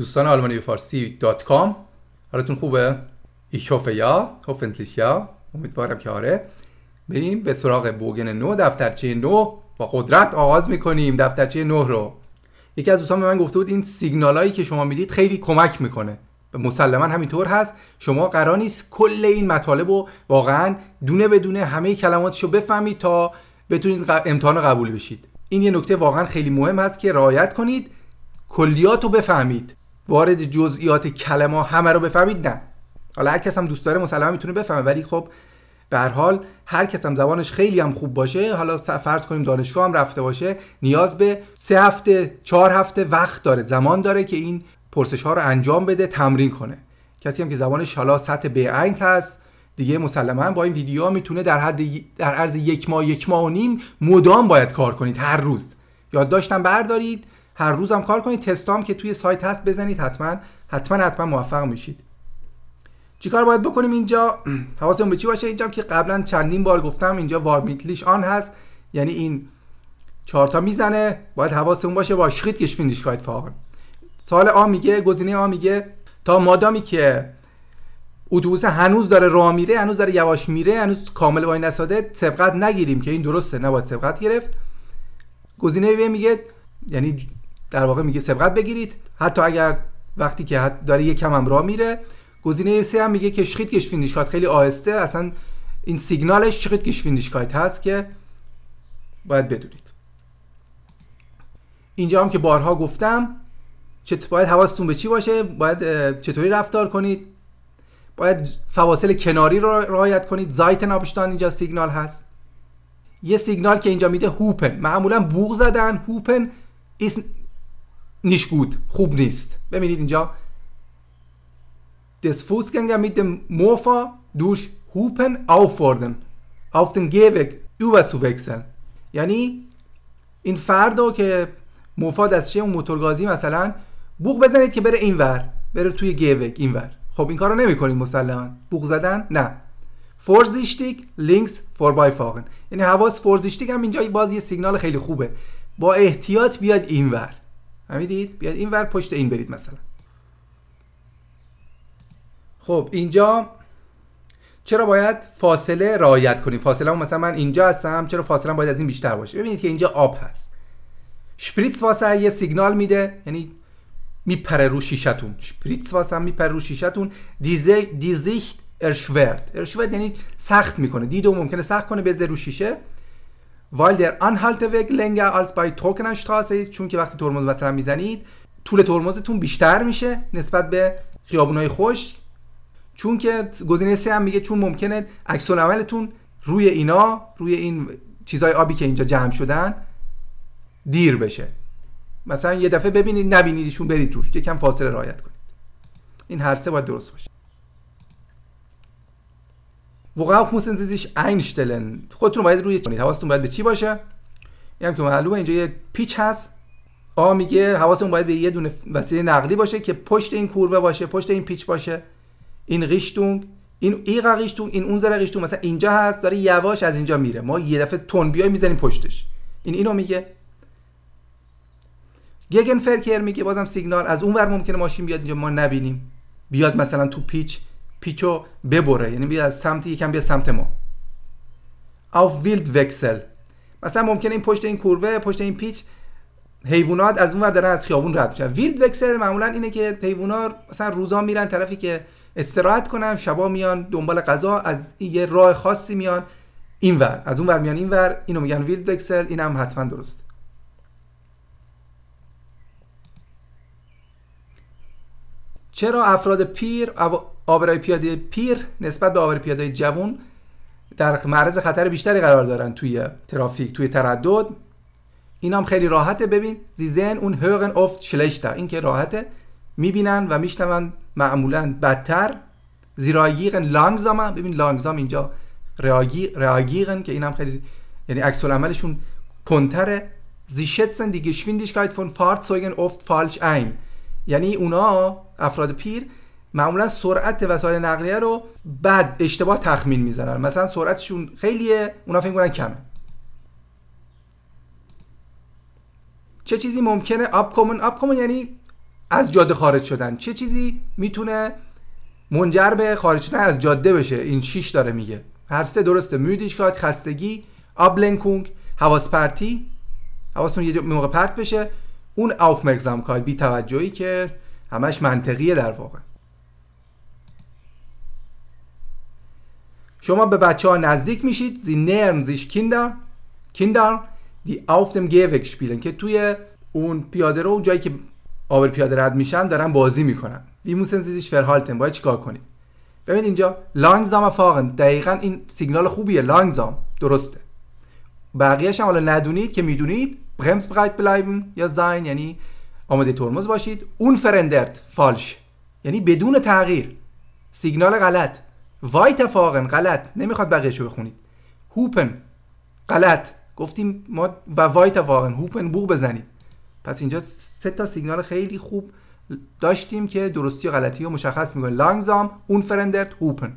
دوستان آلمانی فارسی دات کام حالتون خوبه؟ ایش هفه یا هوفنتلیش یا امیدوارم که آره بریم به سراغ بوگن نو دفترچه نو با قدرت آغاز میکنیم دفترچه نو رو یکی از دوستان به من گفته بود این سیگنالایی که شما میدید خیلی کمک میکنه مسلما همینطور هست شما قرار نیست کل این مطالب رو واقعا دونه بدونه همه کلماتش رو بفهمید تا بتونید امتحان قبول بشید این یه نکته واقعا خیلی مهم هست که رعایت کنید کلیات رو بفهمید وارد جزئیات کلمه همه رو بفهمید نه حالا هر کس هم دوست داره مسلما میتونه بفهمه ولی خب به هر حال هر کس هم زبانش خیلی هم خوب باشه حالا فرض کنیم دانشگاه هم رفته باشه نیاز به سه هفته چهار هفته وقت داره زمان داره که این پرسش ها رو انجام بده تمرین کنه کسی هم که زبانش حالا سطح B1 هست دیگه مسلما با این ویدیو میتونه در حد در عرض یک ماه یک ماه و نیم مدام باید کار کنید هر روز یادداشتم بردارید هر روزم کار کنید تستام که توی سایت هست بزنید حتما حتما حتما موفق میشید چیکار باید بکنیم اینجا حواسمون به چی باشه اینجا که قبلا چندین بار گفتم اینجا وارمیتلیش آن هست یعنی این چهارتا میزنه باید حواسمون باشه با شخیت فینیش کایت فاقن سال آ میگه گزینه آ میگه تا مادامی که اتوبوس هنوز داره راه میره هنوز داره یواش میره هنوز کامل وای نساده سبقت نگیریم که این درسته نباید سبقت گرفت گزینه ب میگه یعنی در واقع میگه سبقت بگیرید حتی اگر وقتی که داره یک کم هم میره گزینه سه هم میگه که شخید فینیشکایت خیلی آهسته اصلا این سیگنالش شخید فینیشکایت هست که باید بدونید اینجا هم که بارها گفتم باید حواستون به چی باشه باید چطوری رفتار کنید باید فواصل کناری رو رعایت کنید زایت نابشتان اینجا سیگنال هست یه سیگنال که اینجا میده هوپن معمولا بوغ زدن هوپن nicht gut, خوب نیست ببینید اینجا des Fußgänger mit dem Mofa durch Hupen auffordern auf den Gehweg überzuwechseln یعنی این فرد رو که موفا دستشه اون موتورگازی مثلا بوغ بزنید که بره اینور بره توی این اینور خب این کارو نمیکنید مسلما بوغ زدن نه فورزیشتیک لینکس بای فاغن یعنی حواس فورزیشتیک هم اینجا باز یه سیگنال خیلی خوبه با احتیاط بیاد اینور فهمیدید بیاد این ور پشت این برید مثلا خب اینجا چرا باید فاصله رعایت کنیم فاصله مثلا من اینجا هستم چرا فاصله باید از این بیشتر باشه ببینید که اینجا آب هست شپریتس واسه یه سیگنال میده یعنی میپره رو شیشتون شپریتس واسه هم میپره رو شیشتون دیزیخت ارشورد ارشورد یعنی سخت میکنه دیدو ممکنه سخت کنه بذاره رو شیشه weil der Anhalteweg länger als bei trockener Straße ist چون که وقتی ترمز مثلا میزنید طول ترمزتون بیشتر میشه نسبت به خیابونای خوش چون که گزینه سه هم میگه چون ممکنه عکس عملتون روی اینا روی این چیزای آبی که اینجا جمع شدن دیر بشه مثلا یه دفعه ببینید نبینیدشون برید توش یکم فاصله رعایت کنید این هر سه باید درست باشه worauf müssen Sie sich einstellen خودتون باید روی چی حواستون باید به چی باشه اینم یعنی که معلومه اینجا یه پیچ هست آ میگه حواستون باید به یه دونه وسیله نقلی باشه که پشت این کوروه باشه پشت این پیچ باشه این ریشتونگ این ای ریشتونگ این اون زره ریشتونگ مثلا اینجا هست داره یواش از اینجا میره ما یه دفعه تون بیای میزنیم پشتش این اینو میگه گگن فرکر میگه بازم سیگنال از اونور ممکنه ماشین بیاد اینجا ما نبینیم بیاد مثلا تو پیچ پیچو ببره یعنی بیا از سمت یکم بیا سمت ما آف ویلد وکسل مثلا ممکنه این پشت این کوروه پشت این پیچ حیوانات از اونور دارن از خیابون رد میشن ویلد وکسل معمولا اینه که حیوانات مثلا روزا میرن طرفی که استراحت کنن شبا میان دنبال غذا از یه راه خاصی میان این ور از اون اونور میان این ور اینو میگن ویلد وکسل اینم حتما درست چرا افراد پیر آبرای پیاده پیر نسبت به آبرای پیاده جوان در معرض خطر بیشتری قرار دارن توی ترافیک توی تردد این هم خیلی راحته ببین زیزن اون هرن افت شلشتا این که راحته میبینن و میشنون معمولا بدتر زیرایگیغن هم ببین لانگزام اینجا ریاگیغن که این هم خیلی یعنی عکس عملشون کنتره زی دیگه شویندیشکایت فون سویگن افت فالش این یعنی اونا افراد پیر معمولا سرعت وسایل نقلیه رو بعد اشتباه تخمین میزنن مثلا سرعتشون خیلیه اونا فکر میکنن کمه چه چیزی ممکنه آپ کامن آپ کامن یعنی از جاده خارج شدن چه چیزی میتونه منجر به خارج شدن از جاده بشه این شیش داره میگه هر سه درسته میودیشکات خستگی آبلنکونگ حواس پرتی حواستون یه موقع پرت بشه اون کات بی توجهی که همش منطقیه در واقع شما به بچه ها نزدیک میشید زی نرم زیش کیندر کیندر دی auf دم گیوک spielen که توی اون پیاده رو جایی که آبر پیاده رد میشن دارن بازی میکنن وی موسن زیش فرهالتن باید چیکار کنید ببینید اینجا زام فاقن دقیقا این سیگنال خوبیه زام درسته بقیهش هم حالا ندونید که میدونید برمز برایت بلایبن یا زاین یعنی آماده ترمز باشید اون فرندرت فالش یعنی بدون تغییر سیگنال غلط وای تفاقن غلط نمیخواد شو بخونید هوپن غلط گفتیم ما و وای تفاقن هوپن بوغ بزنید پس اینجا سه تا سیگنال خیلی خوب داشتیم که درستی و غلطی رو مشخص میکنه لانگزام اون فرندرت هوپن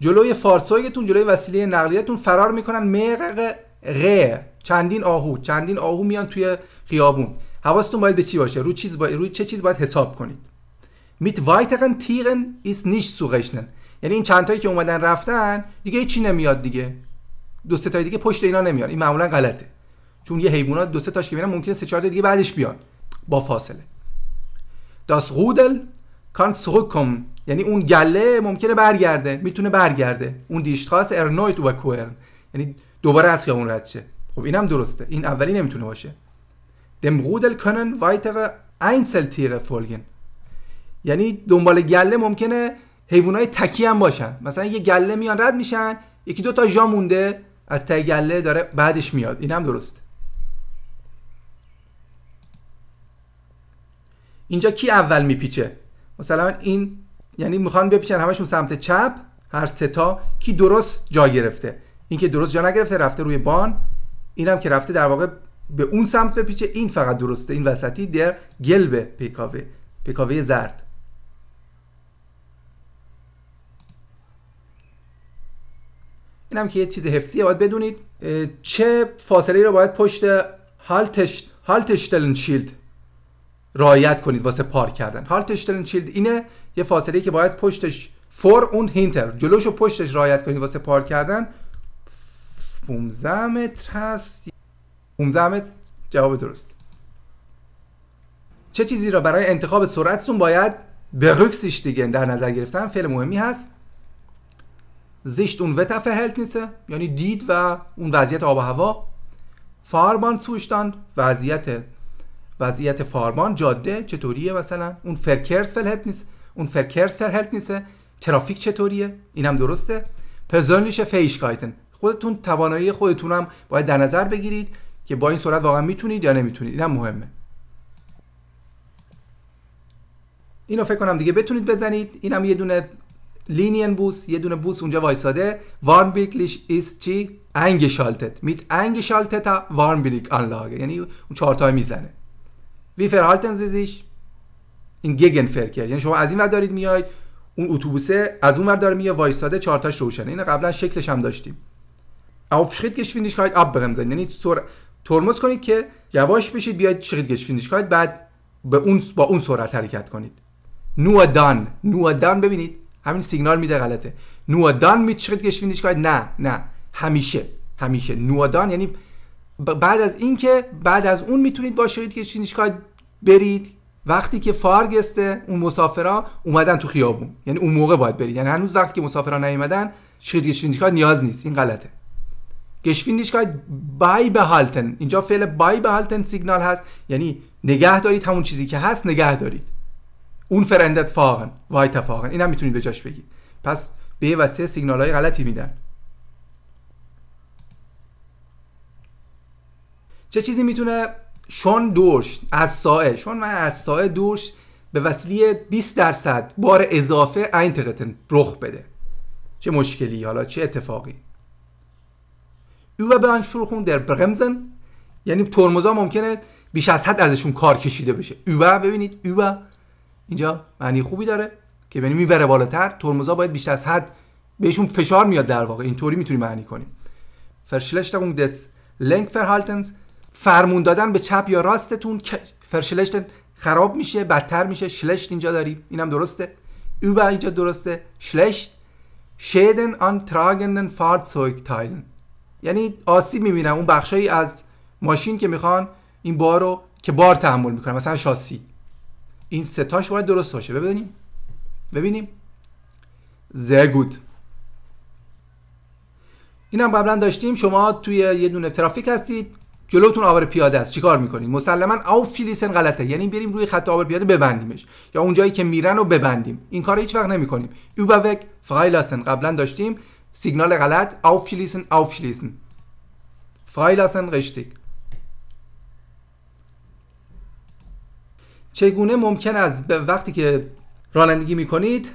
جلوی فارسویتون جلوی وسیله نقلیتون فرار میکنن مقق غه چندین آهو چندین آهو میان توی خیابون حواستون باید به چی باشه روی چیز با... روی چه چیز باید حساب کنید mit weiteren Tieren ist nicht zu rechnen یعنی این چندتایی که اومدن رفتن دیگه چی نمیاد دیگه دو سه تای دیگه پشت اینا نمیاد. این معمولا غلطه چون یه حیوانات دو سه تاش که میرن ممکنه سه چهار تا دیگه بعدش بیان با فاصله das Rudel kann zurückkommen یعنی اون گله ممکنه برگرده میتونه برگرده اون دیشتراس ارنویت و کوئرن یعنی دوباره از اون رد شه خب اینم درسته این اولی نمیتونه باشه dem Rudel können weitere Einzeltiere folgen یعنی دنبال گله ممکنه حیوانات تکی هم باشن مثلا یه گله میان رد میشن یکی دو تا جا مونده از تای گله داره بعدش میاد این هم درست اینجا کی اول میپیچه مثلا این یعنی میخوان بپیچن همشون سمت چپ هر سه تا کی درست جا گرفته این که درست جا نگرفته رفته روی بان اینم که رفته در واقع به اون سمت بپیچه این فقط درسته این وسطی در گلب پیکاوه پیکاوه زرد اینم که یه چیز حفظی باید بدونید چه فاصله رو باید پشت هالتش هالتشتلن شیلد رعایت کنید واسه پارک کردن هالتشتلن شیلد اینه یه فاصله که باید پشتش فور اون هینتر جلوش و پشتش رعایت کنید واسه پارک کردن 15 متر هست 15 متر جواب درست چه چیزی را برای انتخاب سرعتتون باید به دیگه در نظر گرفتن فعل مهمی هست اون und Wetterverhältnisse یعنی دید و اون وضعیت آب و هوا سوشتاند وضعیت وضعیت فاربان جاده چطوریه مثلا اون فرکرس نیست اون فرکرس فلهتنیسه ترافیک چطوریه این هم درسته پرزونلیش فیشگایتن خودتون توانایی خودتون هم باید در نظر بگیرید که با این سرعت واقعا میتونید یا نمیتونید اینم مهمه اینو فکر کنم دیگه بتونید بزنید اینم یه دونه لینین بوس یه دونه بوس اونجا وایساده وارن بیکلیش ایست چی انگشالتت میت انگشالتت وارن بیک لاگه یعنی اون چهار تای میزنه وی هالتن زیزیش این گگن فرکر یعنی شما از این ور دارید میاید اون اتوبوسه از اون ور داره میاد وایساده چهار تاش روشنه اینو قبلا شکلش هم داشتیم آب geschwindigkeit زنید یعنی سر... ترمز کنید که یواش بشید بیاید شرید geschwindigkeit بعد به اون با اون سرعت حرکت کنید نو دان نو دان ببینید همین سیگنال میده غلطه نوادان میچرد گشوینیش کنید نه نه همیشه همیشه نوادان یعنی بعد از اینکه بعد از اون میتونید با شرید گشوینیش برید وقتی که فارگسته اون مسافرا اومدن تو خیابون یعنی اون موقع باید برید یعنی هنوز وقتی که مسافرا نیومدن شرید گشوینیش نیاز نیست این غلطه گشوینیش بای به هالتن اینجا فعل بای به هالتن سیگنال هست یعنی نگه دارید همون چیزی که هست نگه دارید فاقن وای تفاقن این هم میتونید به جاش بگید پس به و C سیگنال های غلطی میدن چه چیزی میتونه شون دوش از سایه شون من از سایه دوش به وسیله 20 درصد بار اضافه اینتقتن رخ بده چه مشکلی حالا چه اتفاقی فروخون در برمزن، یعنی ترمزا ممکنه بیش از حد ازشون کار کشیده بشه او ببینید او اینجا معنی خوبی داره که یعنی میبره بالاتر ترمزا باید بیشتر از حد بهشون فشار میاد در واقع اینطوری میتونیم معنی کنیم فرشلشتون دس لنگ فرهالتنز فرمون دادن به چپ یا راستتون فرشلشت خراب میشه بدتر میشه شلشت اینجا داریم اینم درسته über اینجا درسته آن تراگنن an tragenden Fahrzeugteilen یعنی آسیب میبینم اون بخشایی از ماشین که میخوان این بار رو که بار تحمل میکنه، مثلا شاسی این ستاش باید درست باشه ببینیم ببینیم زیر این هم قبلا داشتیم شما توی یه دونه ترافیک هستید جلوتون آبر پیاده است چیکار میکنید مسلما او فیلیسن غلطه یعنی بریم روی خط آبر پیاده ببندیمش یا اونجایی که میرن رو ببندیم این کار هیچ وقت نمیکنیم اوبوک فایلاسن. قبلا داشتیم سیگنال غلط او فیلیسن او فیلیسن چگونه ممکن است به وقتی که رانندگی میکنید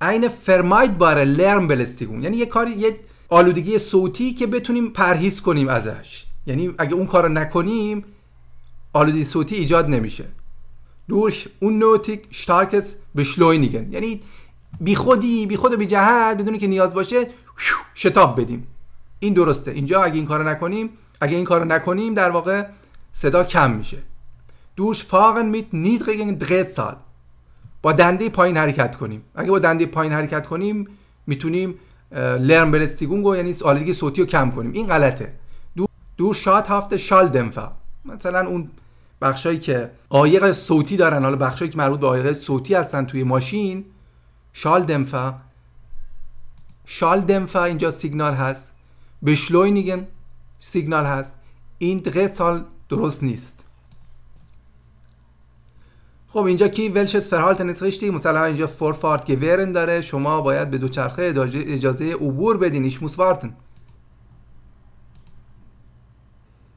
عین فرماید بار لرم بلستیگون یعنی یه کاری یه آلودگی صوتی که بتونیم پرهیز کنیم ازش یعنی اگه اون کار رو نکنیم آلودگی صوتی ایجاد نمیشه اون نوتیک شتارکس بشلوینیگن. یعنی بی خودی بی خود و بی جهت بدون که نیاز باشه شتاب بدیم این درسته اینجا اگه این کارو نکنیم اگه این کارو نکنیم در واقع صدا کم میشه فاقن میت mit niedrigen سال با دنده پایین حرکت کنیم اگه با دنده پایین حرکت کنیم میتونیم لرم گو یعنی آلودگی صوتی رو کم کنیم این غلطه دور, شات هفته شال دنفا مثلا اون بخشایی که عایق صوتی دارن حالا بخشایی که مربوط به آیق صوتی هستن توی ماشین شال دمفا شال دمفا اینجا سیگنال هست بشلوینیگن سیگنال هست این دقیق سال درست نیست خب اینجا کی ولشس فرهالت نسخشتی مثلا اینجا فورفارت ورن داره شما باید به دوچرخه اجازه عبور بدین ایش موسوارتن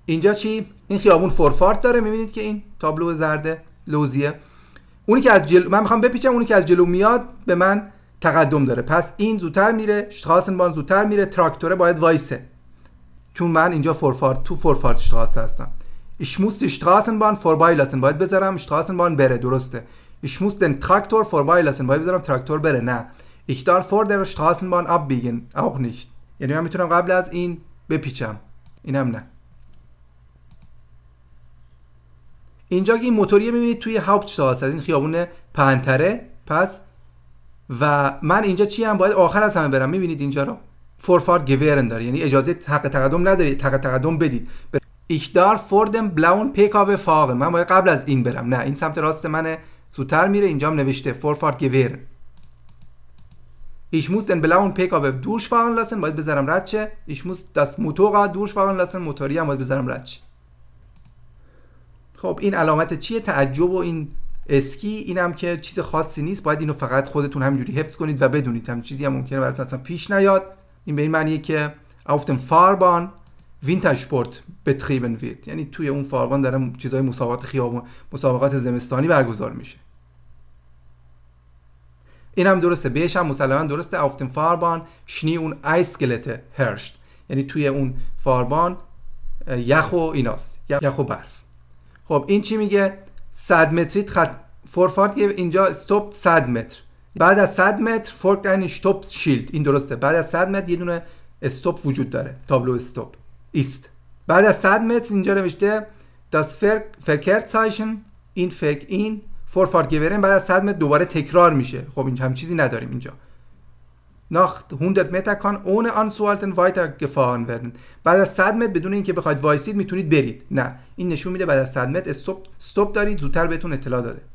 اینجا چی این خیابون فارت داره میبینید که این تابلو زرد لوزیه اونی که از جلو من میخوام بپیچم اونی که از جلو میاد به من تقدم داره پس این زودتر میره بان زودتر میره تراکتوره باید وایسه چون من اینجا فارت تو فورفارت فارت هستم Ich muss die Straßenbahn vorbeilassen باید بذارم Straßenbahn بره درسته Ich muss den Traktor vorbeilassen باید بذارم تراکتور بره نه Ich darf vor der Straßenbahn abbiegen یعنی من میتونم قبل از این بپیچم اینم نه اینجا که این موتوریه میبینید توی هاپتشتاس از این خیابون پهنتره پس و من اینجا چی هم باید آخر از همه برم میبینید اینجا رو فورفارد یعنی اجازه حق تقدم نداری، تقدم بدید Ich darf vor dem blauen PKW fahren من باید قبل از این برم نه این سمت راست منه زودتر میره اینجا هم نوشته فورفارد گویر Ich muss den blauen PKW durchfahren lassen, باید بذارم رد شه. Ich muss das Motorrad durchfahren lassen, موتوری هم باید بذارم رد شه. خب این علامت چیه؟ تعجب و این اسکی اینم که چیز خاصی نیست. باید اینو فقط خودتون همینجوری حفظ کنید و بدونید. هم چیزی هم ممکنه براتون اصلا پیش نیاد. این به این معنیه که auf dem Fahrbahn وینتج اسپورت بتریبن وید یعنی توی اون فاربان داره چیزای مسابقات خیابون مسابقات زمستانی برگزار میشه این هم درسته بهش هم مسلما درسته آفتن فاربان شنی اون آیسکلت هرشت یعنی توی اون فاربان یخ و ایناست یخ و برف خب این چی میگه 100 متریت خط فورفارد اینجا استوب 100 متر بعد از 100 متر فورک ان استوپ شیلد این درسته بعد از 100 متر یه دونه استوب وجود داره تابلو استوب. ist بعد از 100 متر اینجا نوشته das سایشن این فک این فارت گیورن بعد از 100 متر دوباره تکرار میشه خب اینجا هم چیزی نداریم اینجا nach 100 متر کان اون آن سوالتن وایتر gefahren werden بعد از 100 متر بدون اینکه بخواید وایسید میتونید برید نه این نشون میده بعد از 100 متر استاپ دارید زودتر بهتون اطلاع داده